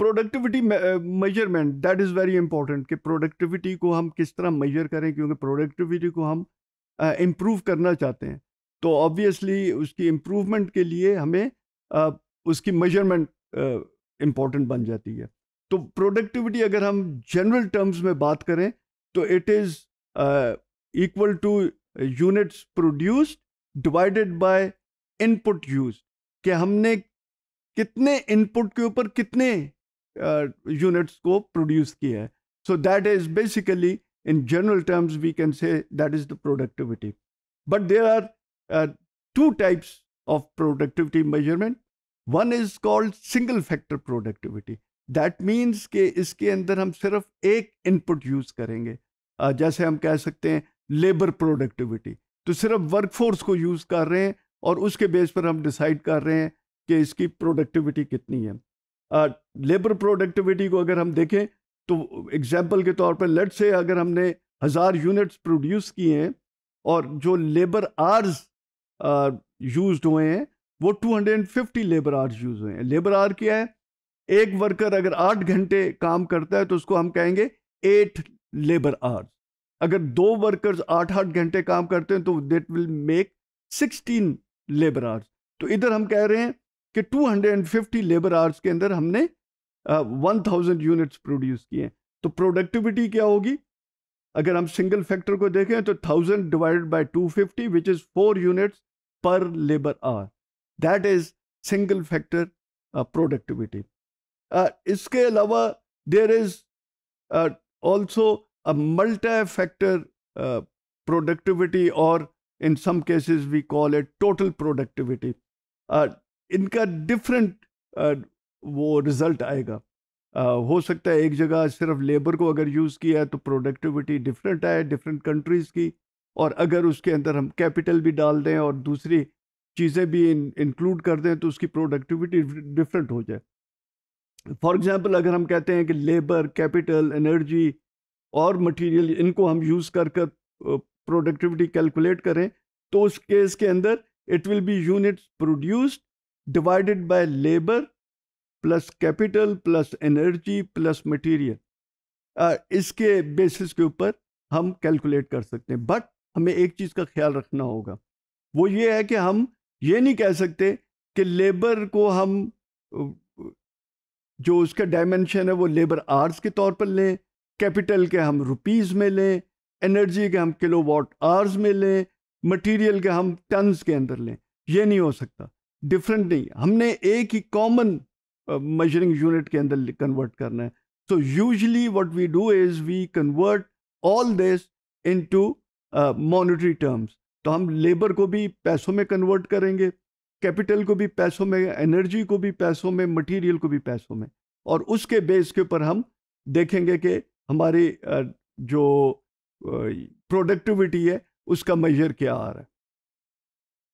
productivity measurement that is very important कि productivity को हम किस तरह मेजर करें क्योंकि प्रोडक्टिविटी को हम इम्प्रूव uh, करना चाहते हैं तो ऑब्वियसली उसकी इम्प्रूवमेंट के लिए हमें uh, उसकी मेजरमेंट इम्पॉर्टेंट uh, बन जाती है तो प्रोडक्टिविटी अगर हम जनरल टर्म्स में बात करें तो it is equal to units produced divided by input use कि हमने कितने इनपुट के ऊपर कितने यूनिट्स uh, को प्रोड्यूस किया है so that is basically in general terms we can say that is the productivity but there are two types of productivity measurement one is called single factor productivity that means के इसके अंदर हम सिर्फ एक input use करेंगे uh, जैसे हम कह सकते हैं लेबर प्रोडक्टिविटी तो सिर्फ वर्कफोर्स को यूज कर रहे हैं और उसके बेस पर हम डिसाइड कर रहे हैं कि इसकी प्रोडक्टिविटी कितनी है लेबर प्रोडक्टिविटी को अगर हम देखें तो एग्जाम्पल के तौर पर लेट से अगर हमने हज़ार यूनिट्स प्रोड्यूस किए हैं और जो लेबर आर्स यूज हुए हैं वो 250 लेबर आर्स यूज हुए हैं लेबर आर क्या है एक वर्कर अगर आठ घंटे काम करता है तो उसको हम कहेंगे एट लेबर आर्स अगर दो वर्कर्स आठ आठ घंटे काम करते हैं तो that will make sixteen labour hours तो इधर हम कह रहे हैं कि 250 लेबर आवर्स के अंदर हमने वन थाउजेंड यूनिट्स प्रोड्यूस किए हैं तो प्रोडक्टिविटी क्या होगी अगर हम सिंगल फैक्टर को देखें तो thousand divided by two fifty which is four units per labour hour that is single factor productivity इसके अलावा there is also a factor productivity और in some cases we call it total productivity इनका different वो result आएगा आ, हो सकता है एक जगह सिर्फ लेबर को अगर यूज़ किया तो प्रोडक्टिविटी डिफरेंट आए डिफरेंट कंट्रीज़ की और अगर उसके अंदर हम कैपिटल भी डाल दें और दूसरी चीज़ें भी इंक्लूड कर दें तो उसकी प्रोडक्टिविटी डिफरेंट हो जाए फॉर एग्ज़ाम्पल अगर हम कहते हैं कि लेबर कैपिटल एनर्जी और मटेरियल इनको हम यूज़ कर कर प्रोडक्टिविटी कैलकुलेट करें तो उस केस के अंदर it will be units produced divided by labor plus capital plus energy plus material इसके बेसिस के ऊपर हम कैलकुलेट कर सकते हैं बट हमें एक चीज़ का ख्याल रखना होगा वो ये है कि हम ये नहीं कह सकते कि लेबर को हम जो उसका डायमेंशन है वो लेबर आर्स के तौर पर लें कैपिटल के हम रुपीस में लें एनर्जी के हम किलोवाट वाट आर्स में लें मटेरियल के हम टन्स के अंदर लें ये नहीं हो सकता डिफरेंट नहीं हमने एक ही कॉमन मेजरिंग यूनिट के अंदर कन्वर्ट करना है so usually what we do is we convert all this into monetary terms तो हम लेबर को भी पैसों में कन्वर्ट करेंगे कैपिटल को भी पैसों में एनर्जी को भी पैसों में मटेरियल को भी पैसों में और उसके बेस के ऊपर हम देखेंगे कि हमारी uh, जो प्रोडक्टिविटी uh, है उसका मेजर क्या आ रहा है